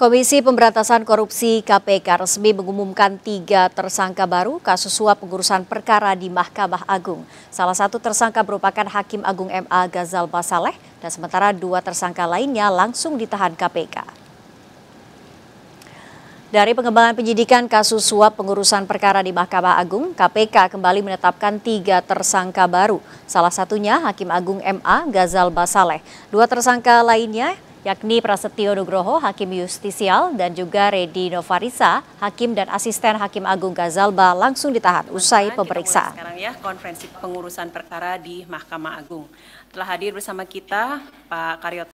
Komisi Pemberantasan Korupsi KPK resmi mengumumkan tiga tersangka baru kasus suap pengurusan perkara di Mahkamah Agung. Salah satu tersangka merupakan Hakim Agung MA Ghazal Basaleh dan sementara dua tersangka lainnya langsung ditahan KPK. Dari pengembangan penyidikan kasus suap pengurusan perkara di Mahkamah Agung, KPK kembali menetapkan tiga tersangka baru. Salah satunya Hakim Agung MA Ghazal Basaleh. Dua tersangka lainnya yakni Prasetyo Nugroho, Hakim yustisial dan juga Redi Novarisa, Hakim dan Asisten Hakim Agung Gazalba langsung ditahan usai pemeriksaan. Sekarang ya, konferensi pengurusan perkara di Mahkamah Agung. Telah hadir bersama kita Pak Karyoto.